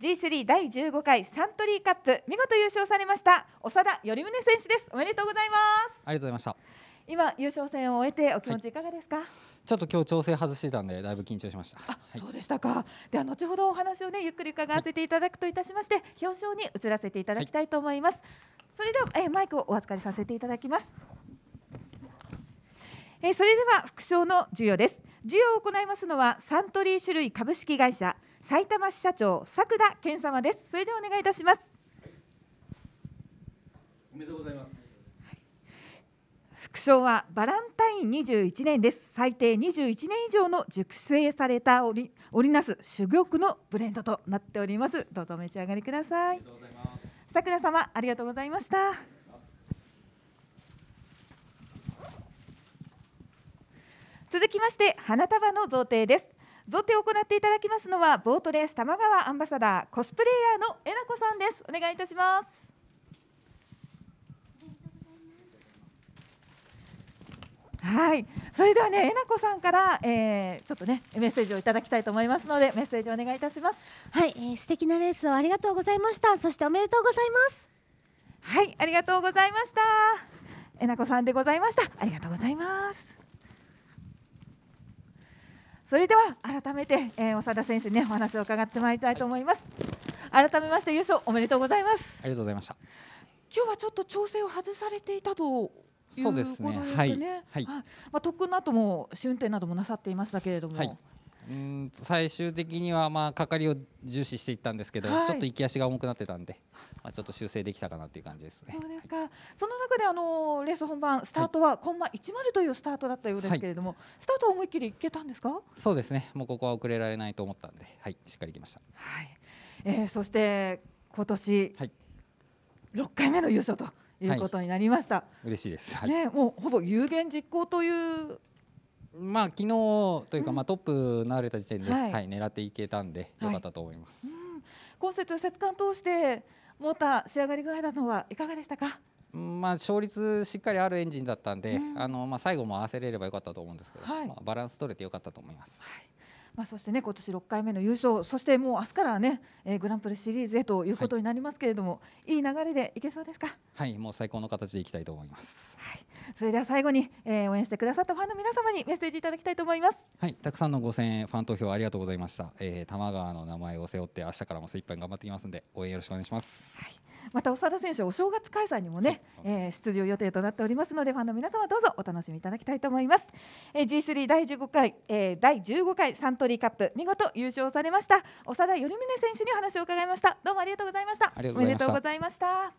G3 第15回サントリーカップ見事優勝されました長田頼宗選手ですおめでとうございますありがとうございました今優勝戦を終えてお気持ちいかがですか、はい、ちょっと今日調整外してたんでだいぶ緊張しました、はい、そうでしたかでは後ほどお話をねゆっくり伺わせていただくといたしまして、はい、表彰に移らせていただきたいと思います、それではえマイクをお預かりさせていただきますえそれでは副賞の授与です授与を行いますのはサントリー種類株式会社埼玉支社長佐久田健様ですそれでお願いいたします、おめでとうございます、はい、副賞はバランタイン21年です最低21年以上の熟成された織織りなす珠玉のブレンドとなっておりますどうぞお召し上がりください佐久田様ありがとうございました続きまして花束の贈呈です贈呈を行っていただきますのはボートレース玉川アンバサダーコスプレイヤーのえなこさんですお願いいたしますはいそれではねえなこさんから、えー、ちょっとねメッセージをいただきたいと思いますのでメッセージをお願いいたしますはい、えー、素敵なレースをありがとうございましたそしておめでとうございますはいありがとうございましたえなこさんでございましたありがとうございますそれでは改めて、えー、長田選手ねお話を伺ってまいりたいと思います、改めまして優勝おめでとうございますありがとうございました今日はちょっと調整を外されていたということですね、はい、はい、まあ特訓の後も試運転などもなさっていましたけれども、はい、うん最終的にはまあ係を重視していったんですけど、はい、ちょっと行き足が重くなってたんで、まあ、ちょっと修正できたかなっていう感じですね。そうですか、はい、その中であのレース本番スタートはコンマ10というスタートだったようですけれども、はい、スタート思いっきり行けたんですかそうですね、もうここは遅れられないと思ったんで、はい、しっかり行きました。はい、えー、そして今年、はい、6回目の優勝ということになりました。嬉しいです、ね、もうほぼ有言実行というまあ昨日というか、まあトップなれた時点で、はい狙っていけたんで良かったと思います、今節節間通してモーター仕上がり具合だのはいかがでしたかまあ、勝率しっかりあるエンジンだったんで、うん、あのまあ、最後も合わせれればよかったと思うんですけど、はいまあ、バランス取れて良かったと思います。はいまあ、そしてね今年6回目の優勝そしてもう明日からね、えー、グランプリシリーズへということになりますけれども、はい、いい流れでいけそうですかはいもう最高の形でいきたいと思います、はい、それでは最後に、えー、応援してくださったファンの皆様にメッセージいただきたいと思います。はい、たくさんのご声援、ファン投票ありがとうございました。えー、玉川の名前を背負って明日からも精一杯頑張ってきますんで応援よろしくお願いします。はい。また長田選手お正月開催にもね、はえー、出場予定となっておりますのでファンの皆様どうぞお楽しみいただきたいと思います、えー、G3 第15回、えー、第15回サントリーカップ見事優勝されました長田頼峰選手に話を伺いましたどうもありがとうございましたありがとうございました